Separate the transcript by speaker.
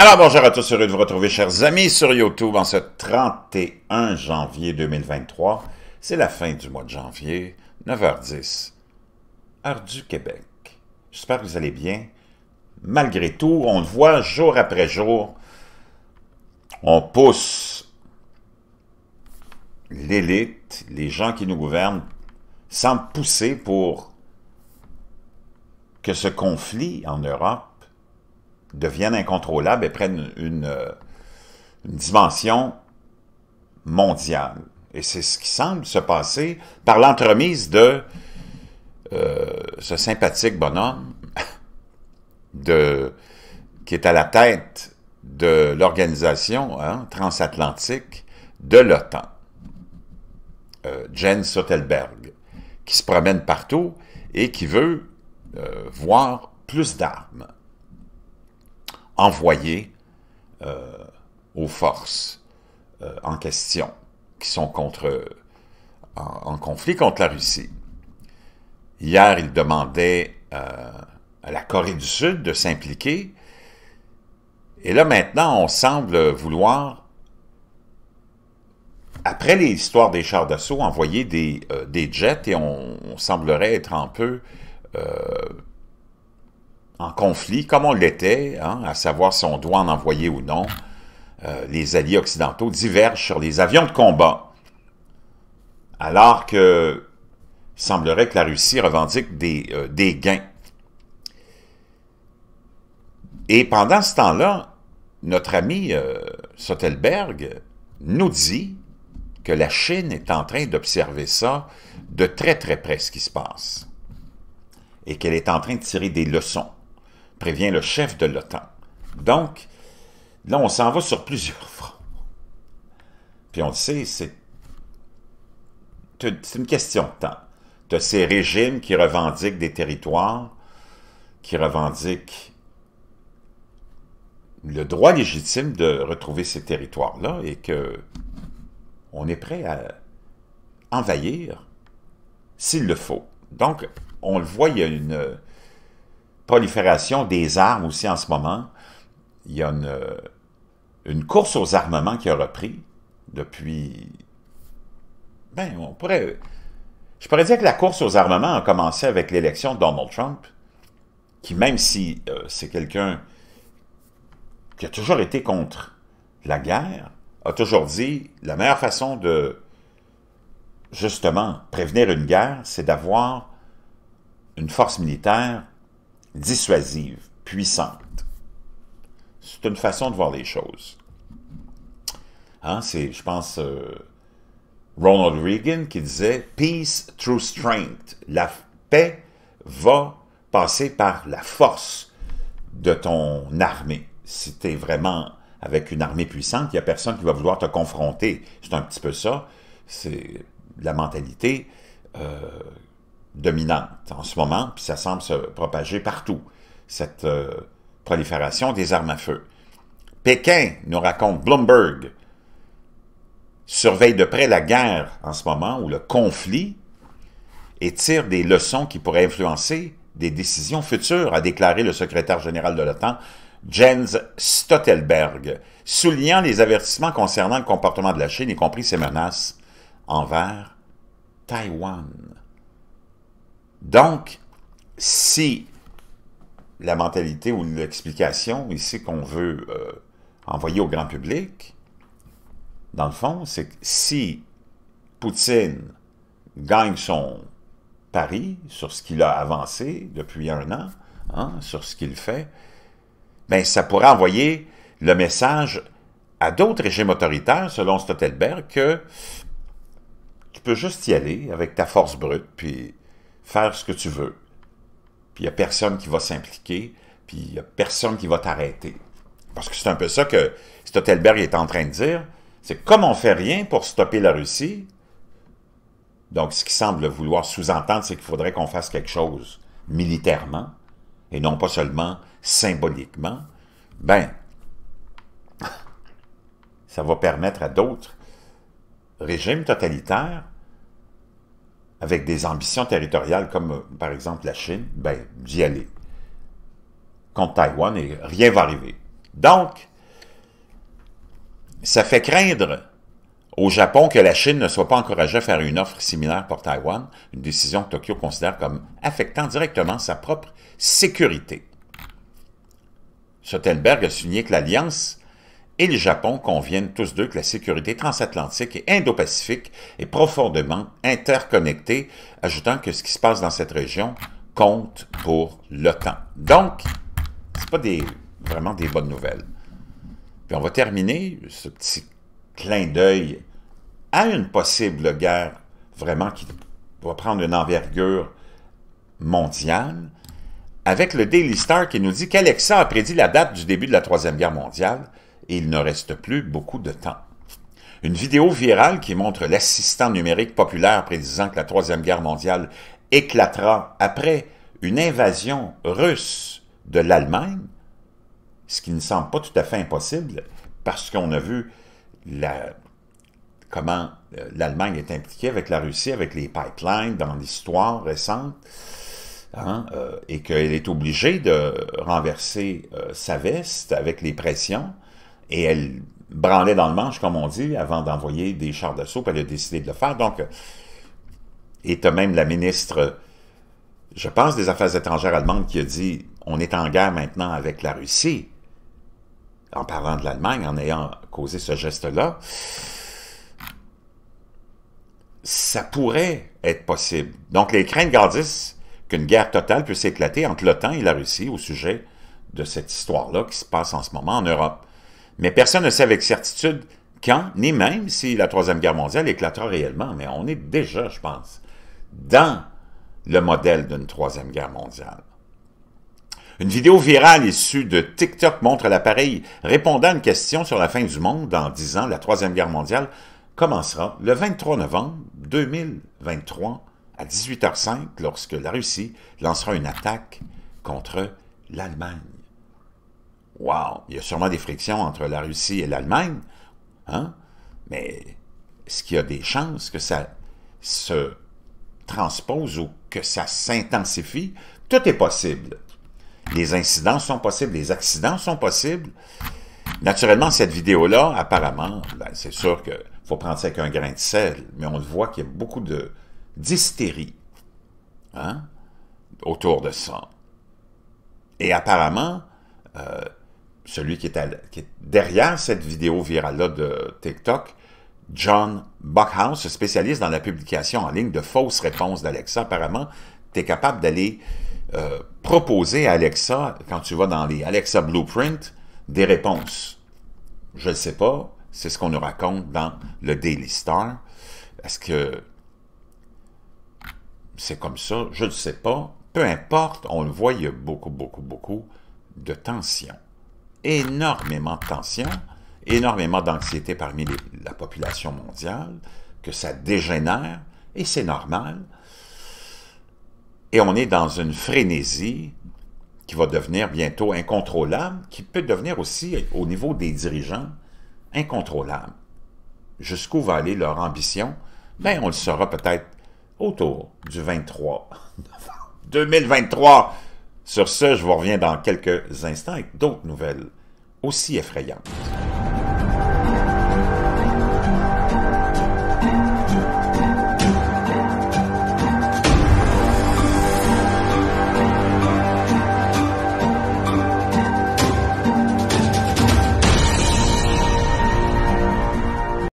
Speaker 1: Alors bonjour à tous, heureux de vous retrouver chers amis sur YouTube en ce 31 janvier 2023. C'est la fin du mois de janvier, 9h10, heure du Québec. J'espère que vous allez bien. Malgré tout, on le voit jour après jour, on pousse l'élite, les gens qui nous gouvernent, sans pousser pour que ce conflit en Europe deviennent incontrôlables et prennent une, dimension mondiale. Et c'est ce qui semble se passer par l'entremise de euh, ce sympathique bonhomme de, qui est à la tête de l'organisation hein, transatlantique de l'OTAN, euh, Jens Sotelberg, qui se promène partout et qui veut euh, voir plus d'armes envoyés euh, aux forces euh, en question qui sont contre, en, conflit contre la Russie. Hier, il demandait euh, à la Corée du Sud de s'impliquer. Et là, maintenant, on semble vouloir, après les histoires des chars d'assaut, envoyer des, des, jets et on, semblerait être un peu en conflit, comme on l'était, hein, à savoir si on doit en envoyer ou non, euh, les alliés occidentaux divergent sur les avions de combat, alors que semblerait que la Russie revendique des, euh, gains. Et pendant ce temps-là, notre ami euh, Sotelberg nous dit que la Chine est en train d'observer ça de très très près, ce qui se passe, et qu'elle est en train de tirer des leçons prévient le chef de l'OTAN. Donc, là, on s'en va sur plusieurs fronts. Puis on le sait, c'est une question de temps. as ces régimes qui revendiquent des territoires, qui revendiquent le droit légitime de retrouver ces territoires-là et que on est prêt à envahir s'il le faut. Donc, on le voit, il y a une, prolifération des armes aussi en ce moment. Il y a une, euh, course aux armements qui a repris depuis... Ben, on pourrait... Je pourrais dire que la course aux armements a commencé avec l'élection de Donald Trump, qui même si euh, c'est quelqu'un qui a toujours été contre la guerre, a toujours dit la meilleure façon de justement prévenir une guerre, c'est d'avoir une force militaire dissuasive, puissante. C'est une façon de voir les choses. Hein, c'est, je pense, euh, Ronald Reagan qui disait Peace through strength. La paix va passer par la force de ton armée. Si tu es vraiment avec une armée puissante, il n'y a personne qui va vouloir te confronter. C'est un petit peu ça. C'est la mentalité euh, dominante en ce moment, puis ça semble se propager partout, cette euh, prolifération des armes à feu. Pékin, nous raconte Bloomberg, surveille de près la guerre en ce moment, ou le conflit, et tire des leçons qui pourraient influencer des décisions futures, a déclaré le secrétaire général de l'OTAN, Jens Stoltenberg, soulignant les avertissements concernant le comportement de la Chine, y compris ses menaces envers Taïwan. Donc, si la mentalité ou l'explication ici qu'on veut euh, envoyer au grand public, dans le fond, c'est que si Poutine gagne son pari sur ce qu'il a avancé depuis un an, hein, sur ce qu'il fait, bien, ça pourrait envoyer le message à d'autres régimes autoritaires, selon Stoltenberg, que tu peux juste y aller avec ta force brute, puis faire ce que tu veux. Puis il n'y a personne qui va s'impliquer, puis il n'y a personne qui va t'arrêter. Parce que c'est un peu ça que Stotelberg est en train de dire. C'est comme on fait rien pour stopper la Russie, donc ce qui semble vouloir sous-entendre, c'est qu'il faudrait qu'on fasse quelque chose militairement, et non pas seulement symboliquement. Ben, ça va permettre à d'autres régimes totalitaires avec des ambitions territoriales comme, euh, par exemple, la Chine, ben, d'y aller contre Taïwan et rien va arriver. Donc, ça fait craindre au Japon que la Chine ne soit pas encouragée à faire une offre similaire pour Taïwan, une décision que Tokyo considère comme affectant directement sa propre sécurité. sotelberg a souligné que l'alliance et le Japon conviennent tous deux que la sécurité transatlantique et indo-pacifique est profondément interconnectée, ajoutant que ce qui se passe dans cette région compte pour l'OTAN. Donc, ce n'est pas vraiment des bonnes nouvelles. Puis on va terminer ce petit clin d'œil à une possible guerre vraiment qui va prendre une envergure mondiale avec le Daily Star qui nous dit qu'Alexa a prédit la date du début de la Troisième Guerre mondiale et il ne reste plus beaucoup de temps. Une vidéo virale qui montre l'assistant numérique populaire prédisant que la Troisième Guerre mondiale éclatera après une invasion russe de l'Allemagne, ce qui ne semble pas tout à fait impossible, parce qu'on a vu comment euh, l'Allemagne est impliquée avec la Russie, avec les pipelines dans l'histoire récente, hein, euh, et qu'elle est obligée de renverser euh, sa veste avec les pressions, et elle branlait dans le manche, comme on dit, avant d'envoyer des chars d'assaut, puis elle a décidé de le faire. Donc, euh, et tu même la ministre, je pense, des Affaires étrangères allemandes qui a dit on est en guerre maintenant avec la Russie, en parlant de l'Allemagne, en ayant causé ce geste-là. Ça pourrait être possible. Donc, les craintes gardissent qu'une guerre totale puisse éclater entre l'OTAN et la Russie au sujet de cette histoire-là qui se passe en ce moment en Europe. Mais personne ne sait avec certitude quand, ni même si la Troisième Guerre mondiale éclatera réellement. Mais on est déjà, je pense, dans le modèle d'une Troisième Guerre mondiale. Une vidéo virale issue de TikTok montre l'appareil répondant à une question sur la fin du monde en disant ans, la Troisième Guerre mondiale, commencera le 23 novembre 2023 à 18h05 lorsque la Russie lancera une attaque contre l'Allemagne wow, il y a sûrement des frictions entre la Russie et l'Allemagne, hein? mais est-ce qu'il y a des chances que ça se transpose ou que ça s'intensifie? Tout est possible. Les incidents sont possibles, les accidents sont possibles. Naturellement, cette vidéo-là, apparemment, ben, c'est sûr qu'il faut prendre ça avec un grain de sel, mais on le voit qu'il y a beaucoup d'hystérie hein, autour de ça. Et apparemment, euh, celui qui est, derrière cette vidéo virale de TikTok, John Buckhouse, spécialiste dans la publication en ligne de fausses réponses d'Alexa. Apparemment, tu es capable d'aller euh, proposer à Alexa, quand tu vas dans les Alexa Blueprint, des réponses. Je ne sais pas, c'est ce qu'on nous raconte dans le Daily Star. Est-ce que c'est comme ça? Je ne sais pas. Peu importe, on le voit, il y a beaucoup, beaucoup, beaucoup de tension énormément de tensions, énormément d'anxiété parmi la population mondiale, que ça dégénère, et c'est normal. Et on est dans une frénésie qui va devenir bientôt incontrôlable, qui peut devenir aussi, au niveau des dirigeants, incontrôlable. Jusqu'où va aller leur ambition? Bien, on le saura peut-être autour du 23 2023. Sur ce, je vous reviens dans quelques instants avec d'autres nouvelles aussi effrayantes.